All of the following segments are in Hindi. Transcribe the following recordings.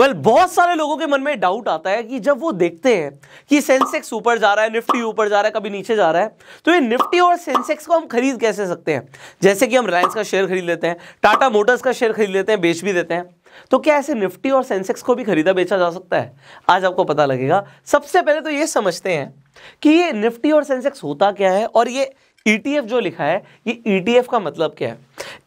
वेल well, बहुत सारे लोगों के मन में डाउट आता है कि जब वो देखते हैं कि सेंसेक्स ऊपर जा रहा है निफ्टी ऊपर जा रहा है कभी नीचे जा रहा है तो ये निफ्टी और सेंसेक्स को हम खरीद कैसे सकते हैं जैसे कि हम रिलायंस का शेयर खरीद लेते हैं टाटा मोटर्स का शेयर खरीद लेते हैं बेच भी देते हैं तो क्या ऐसे निफ्टी और सेंसेक्स को भी खरीदा बेचा जा सकता है आज आपको पता लगेगा सबसे पहले तो ये समझते हैं कि ये निफ्टी और सेंसेक्स होता क्या है और ये ईटीएफ e जो लिखा है ये ईटीएफ e का मतलब क्या है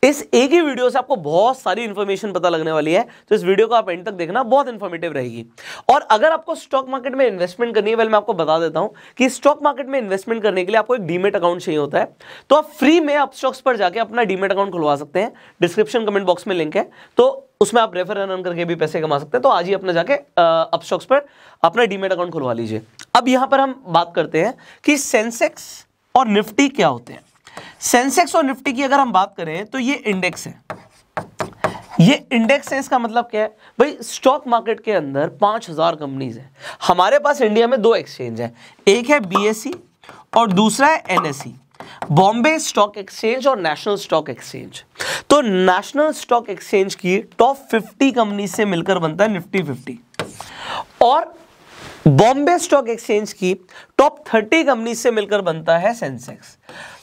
इस एक ही वीडियो से आपको बहुत सारी इन्फॉर्मेशन पता लगने वाली है तो इस वीडियो को आप एंड तक देखना बहुत इंफॉर्मेटिव रहेगी और अगर आपको स्टॉक मार्केट में इन्वेस्टमेंट करनी है वेल मैं आपको बता देता हूं कि स्टॉक मार्केट में इन्वेस्टमेंट करने के लिए आपको एक डीमेट अकाउंट चाहिए होता है तो आप फ्री में आप स्टॉक्स पर जाकर अपना डीमेट अकाउंट खुलवा सकते हैं डिस्क्रिप्शन कमेंट बॉक्स में लिंक है तो उसमें आप रेफर रन करके भी पैसे कमा सकते हैं तो आज ही अपना जाके अपस्टॉक्स पर अपना डीमेट अकाउंट खुलवा लीजिए अब यहां पर हम बात करते हैं कि सेंसेक्स और निफ्टी क्या होते हैं सेंसेक्स और निफ्टी की अगर हम बात करें तो ये इंडेक्स है ये इंडेक्स है इसका मतलब क्या है भाई स्टॉक मार्केट के अंदर पांच हजार कंपनीज हैं हमारे पास इंडिया में दो एक्सचेंज है एक है बीएसई e और दूसरा है NSC e। Bombay stock exchange और नेशनल स्टॉक एक्सचेंज तो नेशनल स्टॉक एक्सचेंज की टॉप 50 कंपनी से मिलकर बनता है निफ्टी 50 और बॉम्बे स्टॉक एक्सचेंज की टॉप थर्टी कंपनी से मिलकर बनता है सेंसेक्स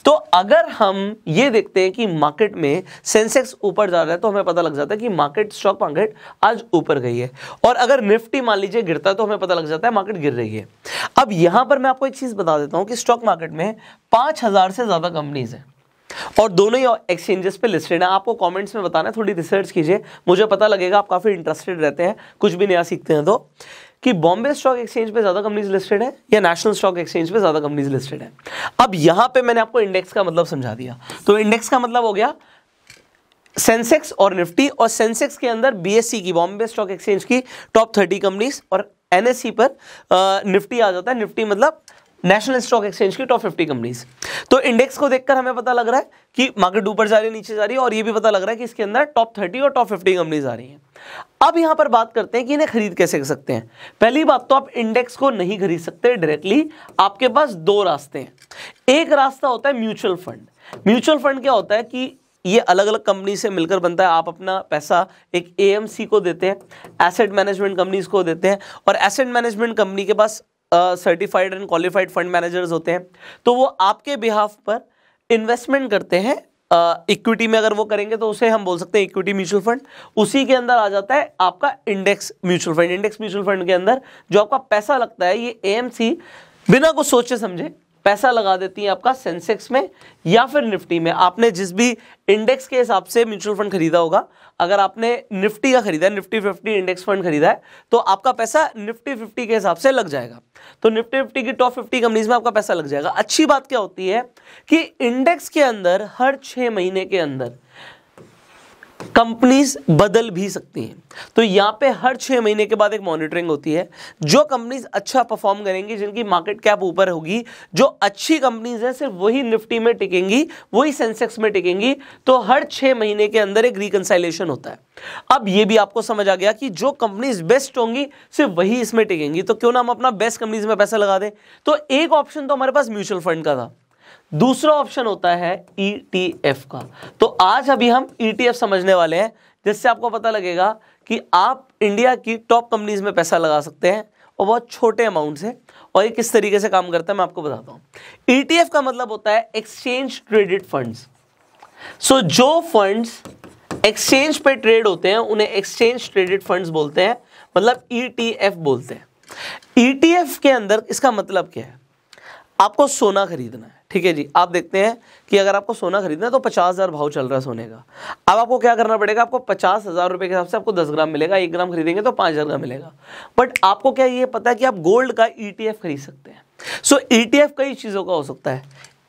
तो अगर हम ये देखते हैं कि मार्केट में सेंसेक्स ऊपर जा रहा है तो हमें पता लग जाता है कि मार्केट स्टॉक मार्केट आज ऊपर गई है और अगर निफ्टी मान लीजिए गिरता है तो हमें पता लग जाता है मार्केट गिर रही है अब यहां पर मैं आपको एक चीज़ बता देता हूं कि स्टॉक मार्केट में पांच हज़ार से ज़्यादा कंपनीज है और दोनों ही एक्सचेंजेस पे लिस्टेड है आपको कमेंट्स में बताना थोड़ी रिसर्च कीजिए मुझे पता लगेगा आप काफ़ी इंटरेस्टेड रहते हैं कुछ भी नया सीखते हैं तो कि बॉम्बे स्टॉक एक्सचेंज पे ज़्यादा कंपनीज लिस्टेड है या नेशनल स्टॉक एक्सचेंज पे ज़्यादा कंपनीज लिस्टेड है अब यहां पे मैंने आपको इंडेक्स का मतलब समझा दिया तो इंडेक्स का मतलब हो गया सेंसेक्स और निफ्टी और सेंसेक्स के अंदर बीएससी e की बॉम्बे स्टॉक एक्सचेंज की टॉप थर्टी कंपनीज और एनएससी e पर निफ्टी आ जाता है निफ्टी मतलब नेशनल स्टॉक एक्सचेंज की टॉप 50 कंपनीज तो इंडेक्स को देखकर हमें पता लग रहा है कि मार्केट ऊपर जा रही है नीचे जा रही है और ये भी पता लग रहा है कि इसके अंदर टॉप 30 और टॉप 50 कंपनीज आ रही हैं अब यहां पर बात करते हैं कि इन्हें खरीद कैसे कर सकते हैं पहली बात तो आप इंडेक्स को नहीं खरीद सकते डायरेक्टली आपके पास दो रास्ते हैं एक रास्ता होता है म्यूचुअल फंड म्यूचुअल फंड क्या होता है कि ये अलग अलग कंपनी से मिलकर बनता है आप अपना पैसा एक एएमसी को देते हैं एसेट मैनेजमेंट कंपनीज को देते हैं और एसेट मैनेजमेंट कंपनी के पास certified and qualified fund managers होते हैं तो वो आपके बिहाफ पर इन्वेस्टमेंट करते हैं इक्विटी में अगर वो करेंगे तो उसे हम बोल सकते हैं इक्विटी म्यूचुअल फंड उसी के अंदर आ जाता है आपका index mutual fund index mutual fund के अंदर जो आपका पैसा लगता है ये एएमसी बिना कुछ सोचे समझे पैसा लगा देती हैं आपका सेंसेक्स में या फिर निफ्टी में आपने जिस भी इंडेक्स के हिसाब से म्यूचुअल फंड खरीदा होगा अगर आपने निफ्टी का खरीदा है निफ्टी फिफ्टी इंडेक्स फंड खरीदा है तो आपका पैसा निफ्टी फिफ्टी के हिसाब से लग जाएगा तो निफ्टी फिफ्टी की टॉप फिफ्टी कंपनीज में आपका पैसा लग जाएगा अच्छी बात क्या होती है कि इंडेक्स के अंदर हर छः महीने के अंदर कंपनीज बदल भी सकती हैं तो यहाँ पे हर छः महीने के बाद एक मॉनिटरिंग होती है जो कंपनीज अच्छा परफॉर्म करेंगी जिनकी मार्केट कैप ऊपर होगी जो अच्छी कंपनीज हैं सिर्फ वही निफ्टी में टिकेंगी वही सेंसेक्स में टिकेंगी तो हर छः महीने के अंदर एक रिकनसाइलेशन होता है अब ये भी आपको समझ आ गया कि जो कंपनीज बेस्ट होंगी सिर्फ वही इसमें टिकेंगी तो क्यों ना हम अपना बेस्ट कंपनीज में पैसा लगा दें तो एक ऑप्शन तो हमारे पास म्यूचुअल फंड का था दूसरा ऑप्शन होता है ईटीएफ e का तो आज अभी हम ईटीएफ e समझने वाले हैं जिससे आपको पता लगेगा कि आप इंडिया की टॉप कंपनीज में पैसा लगा सकते हैं और बहुत छोटे अमाउंट से और ये किस तरीके से काम करता है मैं आपको बताता हूँ ईटीएफ e का मतलब होता है एक्सचेंज ट्रेडेड फंड्स सो जो फंड्स एक्सचेंज पे ट्रेड होते हैं उन्हें एक्सचेंज ट्रेडेड फंड्स बोलते हैं मतलब ईटीएफ बोलते हैं ईटीएफ के अंदर इसका मतलब क्या है आपको सोना खरीदना है ठीक है जी आप देखते हैं कि अगर आपको सोना खरीदना है तो पचास हज़ार भाव चल रहा है सोने का अब आपको क्या करना पड़ेगा आपको पचास हज़ार रुपये के हिसाब से आपको दस ग्राम मिलेगा एक ग्राम खरीदेंगे तो पाँच हज़ार का मिलेगा बट आपको क्या ये पता है कि आप गोल्ड का ई e खरीद सकते हैं सो ई e कई चीज़ों का हो सकता है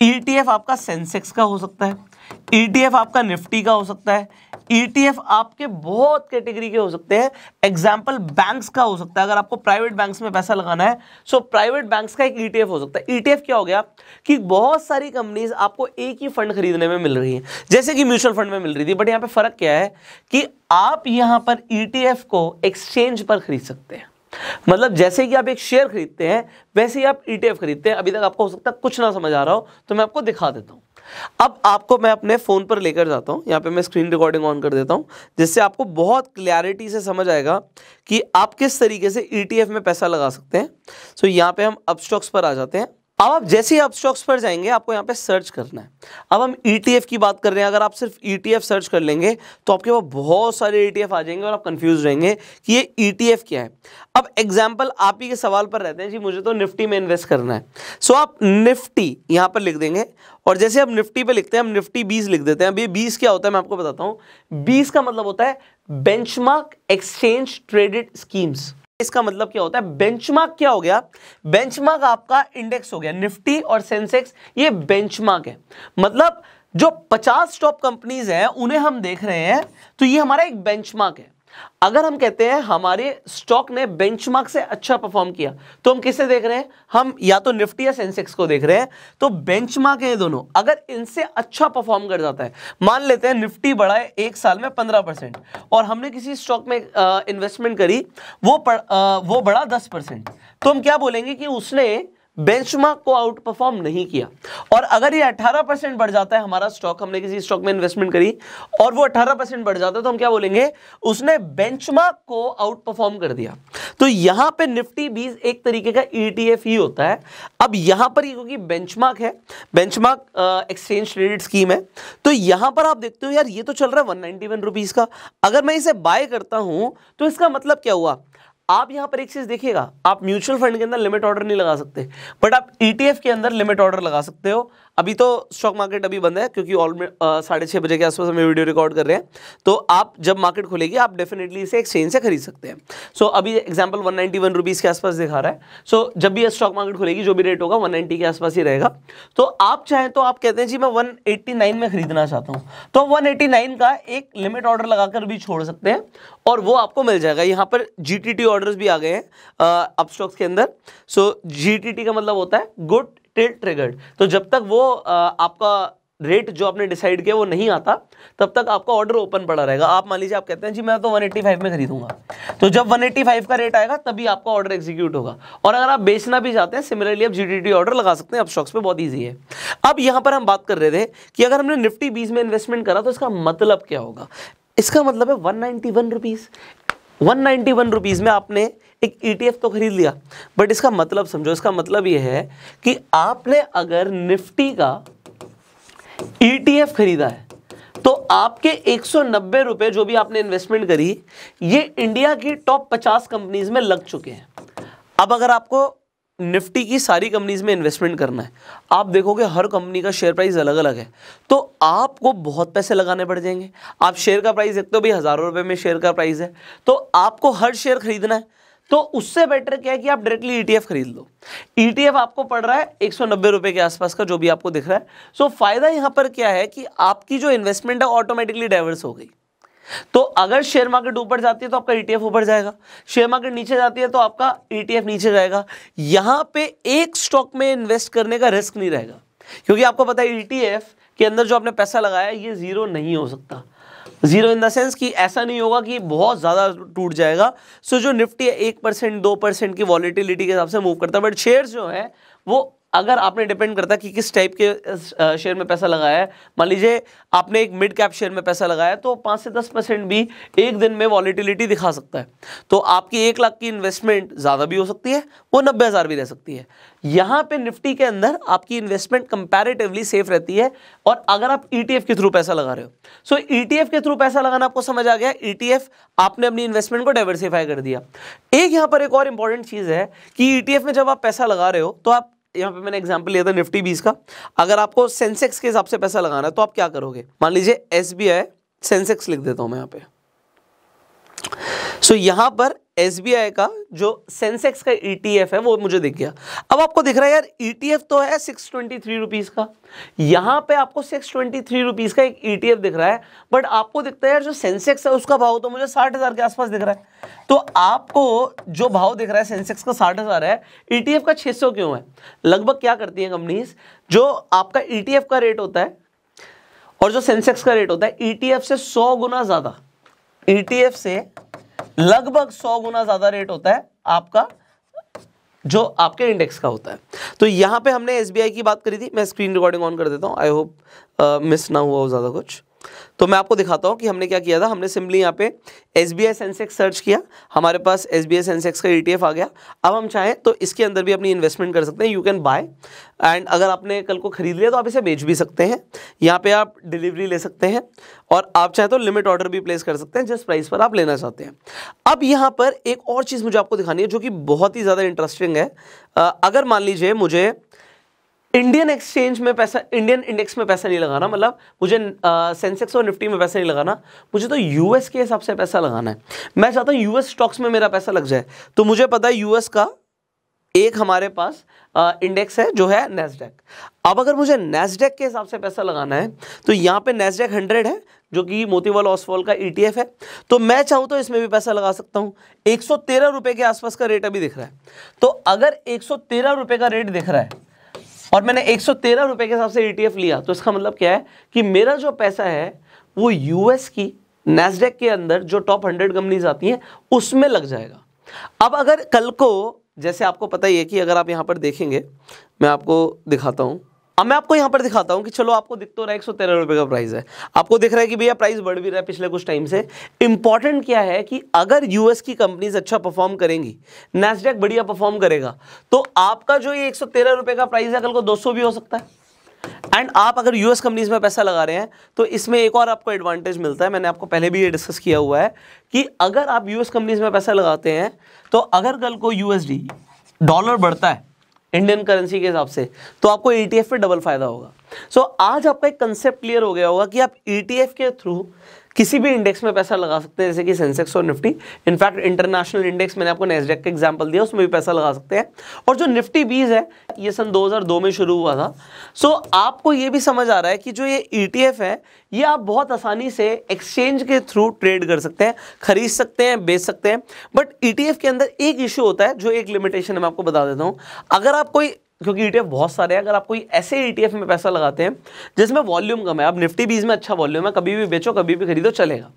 ई e आपका सेंसेक्स का हो सकता है ई आपका निफ्टी का हो सकता है ईटीएफ e आपके बहुत कैटेगरी के हो सकते हैं एग्जाम्पल बैंक्स का हो सकता है अगर आपको प्राइवेट बैंक्स में पैसा लगाना है सो प्राइवेट बैंक्स का एक ईटीएफ e हो सकता है ईटीएफ e क्या हो गया कि बहुत सारी कंपनीज आपको एक ही फंड खरीदने में मिल रही है जैसे कि म्यूचुअल फंड में मिल रही थी बट यहाँ पे फर्क क्या है कि आप यहां पर ईटीएफ को एक्सचेंज पर खरीद सकते हैं मतलब जैसे कि आप एक शेयर खरीदते हैं वैसे ही आप ईटीएफ खरीदते हैं अभी तक आपको हो सकता है कुछ ना समझ आ रहा हो तो मैं आपको दिखा देता हूँ अब आपको मैं अपने फ़ोन पर लेकर जाता हूँ यहाँ पे मैं स्क्रीन रिकॉर्डिंग ऑन कर देता हूँ जिससे आपको बहुत क्लैरिटी से समझ आएगा कि आप किस तरीके से ईटीएफ e में पैसा लगा सकते हैं सो so, यहाँ पे हम अपस्टॉक्स पर आ जाते हैं अब आप जैसे ही आप स्टॉक्स पर जाएंगे आपको यहाँ पे सर्च करना है अब हम ईटीएफ e की बात कर रहे हैं अगर आप सिर्फ ईटीएफ e सर्च कर लेंगे तो आपके पास बहुत सारे ईटीएफ e आ जाएंगे और आप कंफ्यूज रहेंगे कि ये ईटीएफ क्या है अब एग्जाम्पल आप ही के सवाल पर रहते हैं जी मुझे तो निफ्टी में इन्वेस्ट करना है सो आप निफ्टी यहाँ पर लिख देंगे और जैसे हम निफ्टी पर लिखते हैं हम निफ्टी बीस लिख देते हैं अब ये बीस क्या होता है मैं आपको बताता हूँ बीस का मतलब होता है बेंच एक्सचेंज ट्रेडेड स्कीम्स इसका मतलब क्या होता है बेंचमार्क क्या हो गया बेंचमार्क आपका इंडेक्स हो गया निफ्टी और सेंसेक्स ये बेंचमार्क है मतलब जो 50 टॉप कंपनीज हैं उन्हें हम देख रहे हैं तो ये हमारा एक बेंचमार्क है अगर हम कहते हैं हमारे स्टॉक ने बेंचमार्क से अच्छा परफॉर्म किया तो हम किसे देख रहे हैं हम या तो निफ्टी या सेंसेक्स को देख रहे हैं तो बेंचमार्क है दोनों अगर इनसे अच्छा परफॉर्म कर जाता है मान लेते हैं निफ्टी बढ़ा है एक साल में पंद्रह परसेंट और हमने किसी स्टॉक में इन्वेस्टमेंट करी वो पड़, आ, वो बढ़ा दस परसेंट तो हम क्या बोलेंगे कि उसने बेंचमार्क को आउट परफॉर्म नहीं किया और अगर ये 18 परसेंट बढ़ जाता है हमारा स्टॉक हमने किसी स्टॉक में इन्वेस्टमेंट करी और वो 18 परसेंट बढ़ जाता है तो हम क्या बोलेंगे उसने बेंचमार्क को आउट परफॉर्म कर दिया तो यहां पे निफ्टी बीस एक तरीके का ईटीएफ e ही होता है अब यहां पर क्योंकि बेंचमार्क है बेंचमार्क एक्सचेंज ट्रेडेड स्कीम है तो यहां पर आप देखते हो यार ये तो चल रहा है वन का अगर मैं इसे बाय करता हूं तो इसका मतलब क्या हुआ आप यहां पर एक चीज देखिएगा आप म्यूचुअल फंड के अंदर लिमिट ऑर्डर नहीं लगा सकते बट आप ईटीएफ e के अंदर लिमिट ऑर्डर लगा सकते हो अभी तो स्टॉक मार्केट अभी बंद है क्योंकि ऑलमोस्ट साढ़े छः बजे के आसपास हमें वीडियो रिकॉर्ड कर रहे हैं तो आप जब मार्केट खुलेगी आप डेफिनेटली इसे एक्सचेंज से खरीद सकते हैं सो so, अभी example one ninety one rupees के आसपास दिखा रहा है सो so, जब भी स्टॉक मार्केट खुलेगी जो भी रेट होगा वन के आसपास ही रहेगा तो आप चाहें तो आप कहते हैं जी मैं वन नाइन में खरीदना चाहता हूँ तो वन नाइन का एक लिमिट ऑर्डर लगाकर भी छोड़ सकते हैं और वो आपको मिल जाएगा यहाँ पर जी टी टी ऑर्डर्स भी आ गए हैं अप स्टॉक्स के अंदर सो जी टी टी का मतलब होता है गुड टिल ट्रिगर्ड तो जब तक वो आपका रेट जो आपने डिसाइड किया वो नहीं आता तब तक आपका ऑर्डर ओपन पड़ा रहेगा आप मान लीजिए आप कहते हैं जी मैं तो 185 में खरीदूंगा तो जब 185 का रेट आएगा तभी आपका ऑर्डर एग्जीक्यूट होगा और अगर आप बेचना भी चाहते हैं सिमिलरली आप जीडीटी ऑर्डर लगा सकते हैं अब स्टॉक्स पे बहुत ईजी है अब यहां पर हम बात कर रहे थे कि अगर हमने निफ्टी बीस में इन्वेस्टमेंट करा तो इसका मतलब क्या होगा इसका मतलब है one ninety one one rupees में आपने एक ईटीएफ e तो खरीद लिया बट इसका मतलब समझो इसका मतलब यह है कि आपने अगर निफ्टी का ईटीएफ e खरीदा है तो आपके एक रुपए जो भी आपने इन्वेस्टमेंट करी ये इंडिया की टॉप 50 कंपनीज में लग चुके हैं अब अगर आपको निफ्टी की सारी कंपनीज में इन्वेस्टमेंट करना है आप देखोगे हर कंपनी का शेयर प्राइस अलग अलग है तो आपको बहुत पैसे लगाने पड़ जाएंगे आप शेयर का प्राइस देखते हो भाई हज़ारों रुपए में शेयर का प्राइस है तो आपको हर शेयर खरीदना है तो उससे बेटर क्या है कि आप डायरेक्टली ईटीएफ e खरीद लो ईटीएफ e आपको पड़ रहा है एक सौ के आसपास का जो भी आपको दिख रहा है सो so, फायदा यहाँ पर क्या है कि आपकी जो इन्वेस्टमेंट है ऑटोमेटिकली डाइवर्स हो गई तो अगर शेयर मार्केट ऊपर जाती है तो आपका ईटीएफ e ऊपर जाएगा शेयर मार्केट नीचे जाती है तो आपका ईटीएफ नीचे जाएगा यहाँ पे एक स्टॉक में इन्वेस्ट करने का रिस्क नहीं रहेगा क्योंकि आपको पता है ईटीएफ के अंदर जो आपने पैसा लगाया ये जीरो नहीं हो सकता जीरो इन द सेंस कि ऐसा नहीं होगा कि बहुत ज़्यादा टूट जाएगा सो so, जो निफ्टी है एक परसेंट दो परसेंट की वॉलिटिलिटी के हिसाब से मूव करता है बट शेयर्स जो है वो अगर आपने डिपेंड करता है कि किस टाइप के शेयर में पैसा लगाया है मान लीजिए आपने एक मिड कैप शेयर में पैसा लगाया तो पाँच से दस परसेंट भी एक दिन में वॉलीटिलिटी दिखा सकता है तो आपकी एक लाख की इन्वेस्टमेंट ज़्यादा भी हो सकती है वो नब्बे हज़ार भी रह सकती है यहाँ पे निफ्टी के अंदर आपकी इन्वेस्टमेंट कंपेरेटिवली सेफ रहती है और अगर आप ई e के थ्रू पैसा लगा रहे हो सो ई e के थ्रू पैसा लगाना आपको समझ आ गया ई e आपने अपनी इन्वेस्टमेंट को डाइवर्सिफाई कर दिया एक यहाँ पर एक और इंपॉर्टेंट चीज़ है कि ई में जब आप पैसा लगा रहे हो तो आप यहाँ पे मैंने एग्जाम्पल लिया था निफ्टी बीस का अगर आपको सेंसेक्स के हिसाब से पैसा लगाना है तो आप क्या करोगे मान लीजिए एस सेंसेक्स लिख देता हूँ मैं यहाँ पे सो so, यहां पर एस का जो सेंसेक्स का ई e है वो मुझे दिख गया अब आपको दिख रहा है यार ई e तो है सिक्स ट्वेंटी थ्री रुपीज़ का यहां पे आपको सिक्स ट्वेंटी थ्री रुपीज़ का एक ई e दिख रहा है बट आपको दिखता है यार जो सेंसेक्स है उसका भाव तो मुझे साठ हज़ार के आसपास दिख रहा है तो आपको जो भाव दिख रहा है सेंसेक्स का साठ हज़ार है ई का छः सौ क्यों है लगभग क्या करती है कंपनीज जो आपका ई का रेट होता है और जो सेंसेक्स का रेट होता है ई से सौ गुना ज़्यादा ईटीएफ e से लगभग सौ गुना ज़्यादा रेट होता है आपका जो आपके इंडेक्स का होता है तो यहां पे हमने एसबीआई की बात करी थी मैं स्क्रीन रिकॉर्डिंग ऑन कर देता हूं आई होप मिस ना हुआ हो ज़्यादा कुछ तो मैं आपको दिखाता हूँ कि हमने क्या किया था हमने सिंपली यहाँ पे S B I Sensex search किया हमारे पास एस बी आई सेंसेक्स का ई e आ गया अब हम चाहें तो इसके अंदर भी अपनी इन्वेस्टमेंट कर सकते हैं यू कैन बाय एंड अगर आपने कल को ख़रीद लिया तो आप इसे बेच भी सकते हैं यहाँ पे आप डिलीवरी ले सकते हैं और आप चाहें तो लिमिट ऑर्डर भी प्लेस कर सकते हैं जिस प्राइस पर आप लेना चाहते हैं अब यहाँ पर एक और चीज़ मुझे आपको दिखानी है जो कि बहुत ही ज़्यादा इंटरेस्टिंग है अगर मान लीजिए मुझे इंडियन एक्सचेंज में पैसा इंडियन इंडेक्स में पैसा नहीं लगाना मतलब मुझे सेंसेक्स और निफ्टी में पैसा नहीं लगाना मुझे तो यूएस के हिसाब से पैसा लगाना है मैं चाहता हूँ यूएस स्टॉक्स में मेरा पैसा लग जाए तो मुझे पता है यूएस का एक हमारे पास इंडेक्स है जो है नेस्डेक अब अगर मुझे नेस्डेक के हिसाब से पैसा लगाना है तो यहाँ पे नेस्डेक हंड्रेड है जो कि मोतीवाल ऑसफॉल का ई e है तो मैं चाहूँ तो इसमें भी पैसा लगा सकता हूँ एक सौ के आसपास का रेट अभी दिख रहा है तो अगर एक सौ का रेट दिख रहा है और मैंने एक सौ के हिसाब से ई e लिया तो इसका मतलब क्या है कि मेरा जो पैसा है वो यूएस की नेस्डेक के अंदर जो टॉप हंड्रेड कंपनीज आती हैं उसमें लग जाएगा अब अगर कल को जैसे आपको पता ही है कि अगर आप यहाँ पर देखेंगे मैं आपको दिखाता हूँ अब मैं आपको यहाँ पर दिखाता हूँ कि चलो आपको दिख तो रहा है एक सौ तेरह रुपये का प्राइस है आपको दिख रहा है कि भैया प्राइस बढ़ भी रहा है पिछले कुछ टाइम से इंपॉर्टेंट क्या है कि अगर यूएस की कंपनीज अच्छा परफॉर्म करेंगी नेस्डेक बढ़िया परफॉर्म करेगा तो आपका जो ये एक सौ तेरह रुपये का प्राइस है कल को दो सौ भी हो सकता है एंड आप अगर यूएस कंपनीज में पैसा लगा रहे हैं तो इसमें एक और आपको एडवांटेज मिलता है मैंने आपको पहले भी ये डिस्कस किया हुआ है कि अगर आप यूएस कंपनीज में पैसा लगाते हैं तो अगर कल को यूएसडी डॉलर बढ़ता है इंडियन करेंसी के हिसाब से तो आपको ई पे डबल फायदा होगा सो so, आज आपका एक कंसेप्ट क्लियर हो गया होगा कि आप ई e के थ्रू किसी भी इंडेक्स में पैसा लगा सकते हैं जैसे कि सेंसेक्स और निफ्टी इनफैक्ट इंटरनेशनल इंडेक्स मैंने आपको नेसडेक का एग्जाम्पल दिया उसमें भी पैसा लगा सकते हैं और जो निफ्टी बीज है ये सन 2002 में शुरू हुआ था सो so, आपको ये भी समझ आ रहा है कि जो ये ई e है ये आप बहुत आसानी से एक्सचेंज के थ्रू ट्रेड कर सकते हैं खरीद सकते हैं बेच सकते हैं बट ई e के अंदर एक इशू होता है जो एक लिमिटेशन मैं आपको बता देता हूँ अगर आप कोई क्योंकि ईटीएफ e बहुत सारे हैं अगर आप कोई ऐसे ईटीएफ e में पैसा लगाते हैं जिसमें वॉल्यूम कम है अब निफ्टी बीज में अच्छा वॉल्यूम है कभी भी बेचो कभी भी खरीदो चलेगा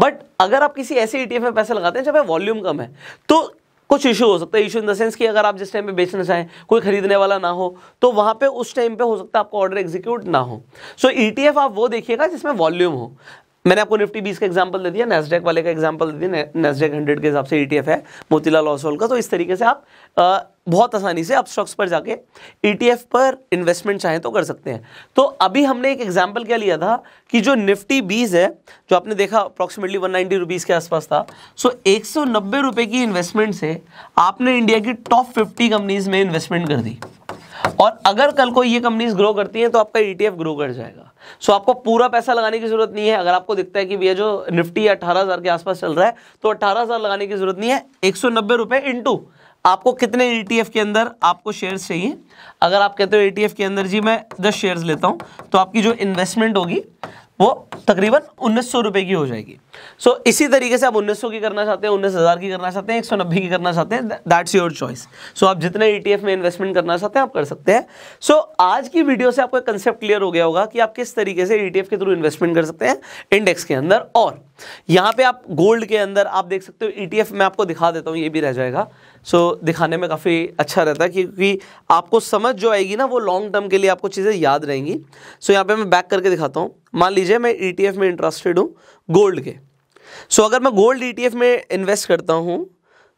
बट अगर आप किसी ऐसे ईटीएफ e में पैसा लगाते हैं जब वॉल्यूम कम है तो कुछ इशू हो सकता है इशू इन द सेंस कि अगर आप जिस टाइम पे बेचना चाहें कोई खरीदने वाला ना हो तो वहाँ पे उस टाइम पे हो सकता है आपका ऑर्डर एग्जीक्यूट ना हो सो so, ईटीएफ आप वो देखिएगा जिसमें वॉल्यूम हो मैंने आपको निफ्टी बीस का एग्जाम्पल दे दिया नेस्डेक वाले का एग्जाम्पल दे दिया नेस्डेक हंड्रेड के हिसाब से ईटीएफ है मोतीलाल ओसवाल का तो इस तरीके से आप आ, बहुत आसानी से आप स्टॉक्स पर जाके ईटीएफ e पर इन्वेस्टमेंट चाहें तो कर सकते हैं तो अभी हमने एक एग्जाम्पल क्या लिया था कि जो निफ्टी बीज है जो आपने देखा अप्रॉक्सीमेटली वन नाइन्टी रुपीज़ के आसपास था सो एक सौ की इन्वेस्टमेंट से आपने इंडिया की टॉप फिफ्टी कंपनीज़ में इन्वेस्टमेंट कर दी और अगर कल को ये कंपनीज ग्रो करती हैं तो आपका ईटीएफ e ग्रो कर जाएगा सो so, आपको पूरा पैसा लगाने की जरूरत नहीं है अगर आपको दिखता है कि भैया जो निफ्टी 18,000 के आसपास चल रहा है तो 18,000 लगाने की जरूरत नहीं है एक सौ नब्बे रुपये इंटू आपको कितने ईटीएफ e के अंदर आपको शेयर्स चाहिए अगर आप कहते हो ईटीएफ e के अंदर जी मैं दस शेयर्स लेता हूं तो आपकी जो इन्वेस्टमेंट होगी वो तकरीबन उन्नीस सौ रुपये की हो जाएगी सो so, इसी तरीके से आप उन्नीस सौ की करना चाहते हैं उन्नीस हज़ार की करना चाहते हैं एक सौ नब्बे की करना चाहते हैं दैट्स योर चॉइस सो आप जितने ई e में इन्वेस्टमेंट करना चाहते हैं आप कर सकते हैं सो so, आज की वीडियो से आपको कंसेप्ट क्लियर हो गया होगा कि आप किस तरीके से ई के थ्रू इन्वेस्टमेंट कर सकते हैं इंडेक्स के अंदर और यहाँ पे आप गोल्ड के अंदर आप देख सकते हो ईटीएफ e मैं आपको दिखा देता हूँ ये भी रह जाएगा सो so, दिखाने में काफ़ी अच्छा रहता है क्योंकि आपको समझ जो आएगी ना वो लॉन्ग टर्म के लिए आपको चीज़ें याद रहेंगी सो so, यहाँ पे मैं बैक करके दिखाता हूँ मान लीजिए मैं ई e में इंटरेस्टेड हूँ गोल्ड के सो so, अगर मैं गोल्ड ई e में इन्वेस्ट करता हूँ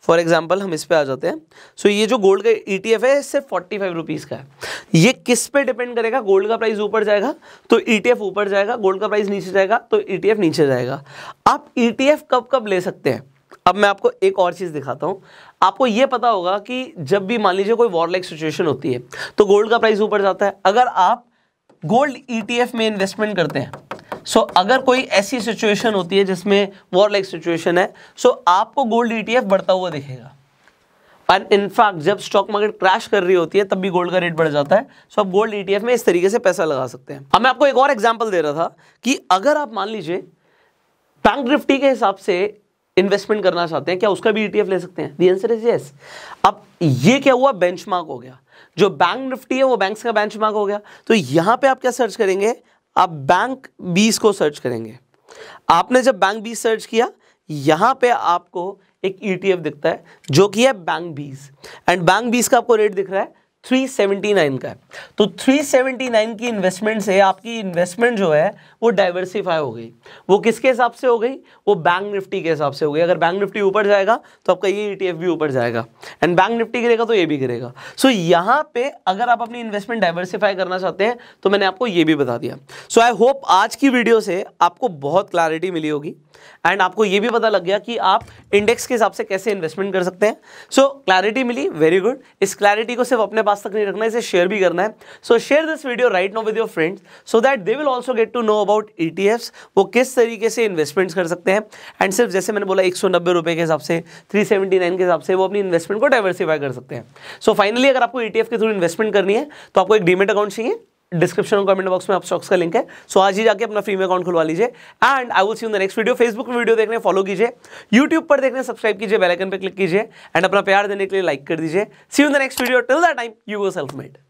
फॉर एग्जाम्पल हम इस पर आ जाते हैं सो so, ये जो गोल्ड का ई टी एफ है सिर्फ फोर्टी फाइव रुपीज़ का है ये किस पे डिपेंड करेगा गोल्ड का प्राइस ऊपर जाएगा तो ई टी एफ ऊपर जाएगा गोल्ड का प्राइस नीचे जाएगा तो ई टी एफ नीचे जाएगा आप ई टी एफ कब कब ले सकते हैं अब मैं आपको एक और चीज़ दिखाता हूँ आपको ये पता होगा कि जब भी मान लीजिए कोई वॉरलाइक सिचुएशन होती है तो गोल्ड का प्राइस ऊपर जाता है अगर आप गोल्ड ई e में इन्वेस्टमेंट करते हैं सो so, अगर कोई ऐसी सिचुएशन होती है जिसमें वॉर लाइक सिचुएशन है सो so आपको गोल्ड ईटीएफ e बढ़ता हुआ दिखेगा और इनफैक्ट जब स्टॉक मार्केट क्रैश कर रही होती है तब भी गोल्ड का रेट बढ़ जाता है सो so आप गोल्ड ईटीएफ e में इस तरीके से पैसा लगा सकते हैं अब मैं आपको एक और एग्जाम्पल दे रहा था कि अगर आप मान लीजिए बैंक निफ्टी के हिसाब से इन्वेस्टमेंट करना चाहते हैं क्या उसका भी ईटीएफ e ले सकते हैं दी आंसर इज यस अब ये क्या हुआ बेंचमार्क हो गया जो बैंक निफ्टी है वो बैंक्स का बेंचमार्क हो गया तो यहाँ पे आप क्या सर्च करेंगे आप बैंक बीस को सर्च करेंगे आपने जब बैंक बीस सर्च किया यहां पे आपको एक ई e दिखता है जो कि है बैंक बीस एंड बैंक बीस का आपको रेट दिख रहा है 379 का है तो 379 की इन्वेस्टमेंट से आपकी इन्वेस्टमेंट जो है वो डाइवर्सिफाई हो गई वो किसके हिसाब से हो गई वो बैंक निफ्टी के हिसाब से हो गई अगर बैंक निफ्टी ऊपर जाएगा तो आपका ये ई e भी ऊपर जाएगा एंड बैंक निफ्टी गिरेगा तो ये भी गिरेगा सो so, यहाँ पे अगर आप अपनी इन्वेस्टमेंट डाइवर्सिफाई करना चाहते हैं तो मैंने आपको ये भी बता दिया सो आई होप आज की वीडियो से आपको बहुत क्लैरिटी मिली होगी एंड आपको ये भी पता लग गया कि आप इंडेक्स के हिसाब से कैसे इन्वेस्टमेंट कर सकते हैं सो क्लैरिटी मिली वेरी गुड इस क्लैरिटी को सिर्फ अपने पास तक नहीं रखना है इसे शेयर भी करना है so share this video right now with your friends so that they will also get to know about E वो किस तरीके से इन्वेस्टमेंट्स कर सकते हैं एंड सिर्फ जैसे मैंने बोला एक रुपए के हिसाब से थ्री के हिसाब से वो अपनी इन्वेस्टमेंट को डाइवर्सिफाई कर सकते हैं सो so, फाइनली अगर आपको ई e के थ्रू इन्वेस्टमेंट करनी है तो आपको एक डीमेट अकाउंट चाहिए डिस्क्रिप्शन और कमेंट बॉक्स में आप स्टॉक्स का लिंक है सो so, आज ही जाके अपना फ्री में अकाउंट खुलवा लीजिए and I will see in the next video Facebook में वीडियो देखने फॉलो कीजिए यूट्यूब पर देखने सब्सक्राइब कीजिए आइकन पर क्लिक कीजिए एंड अपना प्यार देने के लिए लाइक कर दीजिए see in the next video till the time you वो सेल्फ मेड